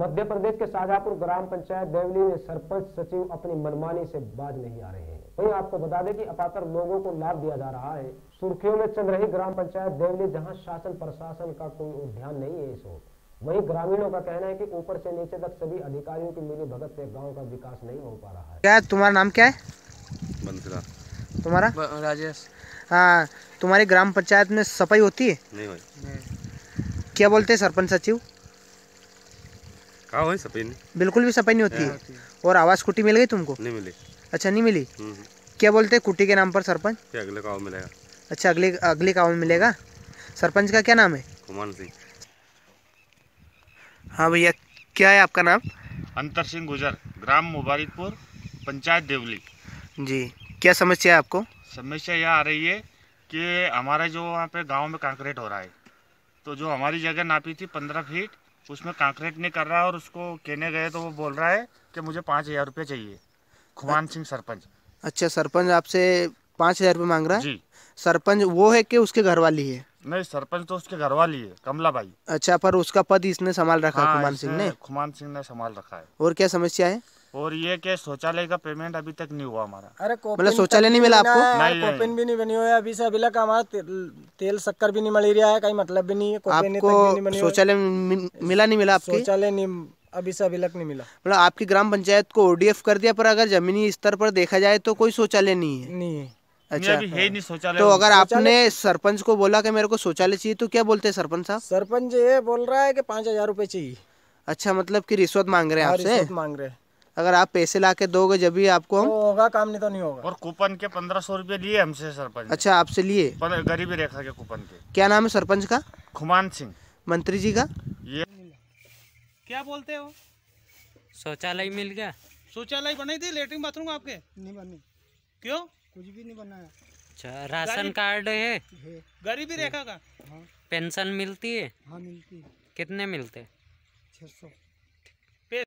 मध्य प्रदेश के शाहजहापुर ग्राम पंचायत देवली में सरपंच सचिव अपनी मनमानी से बाज नहीं आ रहे हैं वहीं आपको बता दें कि अपातर लोगों को लाभ दिया जा रहा है सुर्खियों में चल रही ग्राम पंचायत देवली जहां शासन प्रशासन का कोई ध्यान नहीं है इस ओर वहीं ग्रामीणों का कहना है कि ऊपर से नीचे तक सभी अधिकारियों की मिली भगत ऐसी गाँव का विकास नहीं हो पा रहा है क्या तुम्हारा नाम क्या है तुम्हारा राजेश हाँ तुम्हारी ग्राम पंचायत में सफाई होती है क्या बोलते हैं सरपंच सचिव कहा सफाई नहीं बिल्कुल भी सफाई नहीं होती हाँ, है और आवास कुटी मिल गई तुमको नहीं मिली अच्छा नहीं मिली हम्म, हम्म। क्या बोलते हैं कुटी के नाम पर सरपंच अगले गाँव मिलेगा अच्छा अगले अगले गाँव में मिलेगा सरपंच का क्या नाम है कुमार सिंह हाँ भैया क्या है आपका नाम अंतर सिंह गुजर ग्राम मुबारकपुर पंचायत देवली जी क्या समस्या है आपको समस्या यह आ रही है कि हमारे जो वहाँ पे गांव में कंक्रीट हो रहा है तो जो हमारी जगह नापी थी पंद्रह फीट उसमें कांक्रेट नहीं कर रहा और उसको कहने गए तो वो बोल रहा है कि मुझे पाँच हज़ार रुपये चाहिए खुमान सिंह सरपंच अच्छा सरपंच आपसे पाँच हज़ार रुपये मांग रहा है जी सरपंच वो है कि उसके घर वाली है नहीं सरपंच तो उसके घर वाली है कमला भाई अच्छा पर उसका पद इसने संभाल रखा हाँ, कुमान सिंह ने कुमान सिंह ने संभाल रखा है और क्या समस्या है और ये के शौचालय का पेमेंट अभी तक नहीं हुआ हमारा अरे मतलब शौचालय नहीं मिला आपको नहीं, कोपिन भी नहीं बनी हुआ अभी से अभी तक हमारा तेल शक्कर भी नहीं मिली रहा है कहीं मतलब भी नहीं है आपको शौचालय मिला नहीं मिला आपको शौचालय नहीं अभी से अभी तक नहीं मिला मतलब आपकी ग्राम पंचायत को ओडीएफ कर दिया पर अगर जमीनी स्तर पर देखा जाए तो कोई शौचालय नहीं है नहीं है अच्छा अभी है नहीं शौचालय तो अगर आपने सरपंच को बोला कि मेरे को शौचालय चाहिए तो क्या बोलते हैं सरपंच साहब सरपंच ये बोल रहा है कि पाँच हजार रूपए चाहिए अच्छा मतलब कि रिश्वत मांग रहे हैं हाँ, आपसे मांग रहे हैं अगर आप पैसे ला के दोगे जब भी आपको हम तो होगा काम नहीं तो नहीं होगा और कूपन के पंद्रह सौ रूपए लिए हमसे सरपंच अच्छा आपसे लिए गरीबी रेखा के कूपन के क्या नाम है सरपंच का खुमान सिंह मंत्री जी का ये क्या बोलते हो शौचालय मिल गया शौचालय बनाई थी लेटरिन बाथरूम आपके नहीं बनी क्यों कुछ भी नहीं बनाया अच्छा राशन कार्ड है, है। गरीबी रेखा का हाँ। पेंशन मिलती है हाँ मिलती है कितने मिलते छः सौ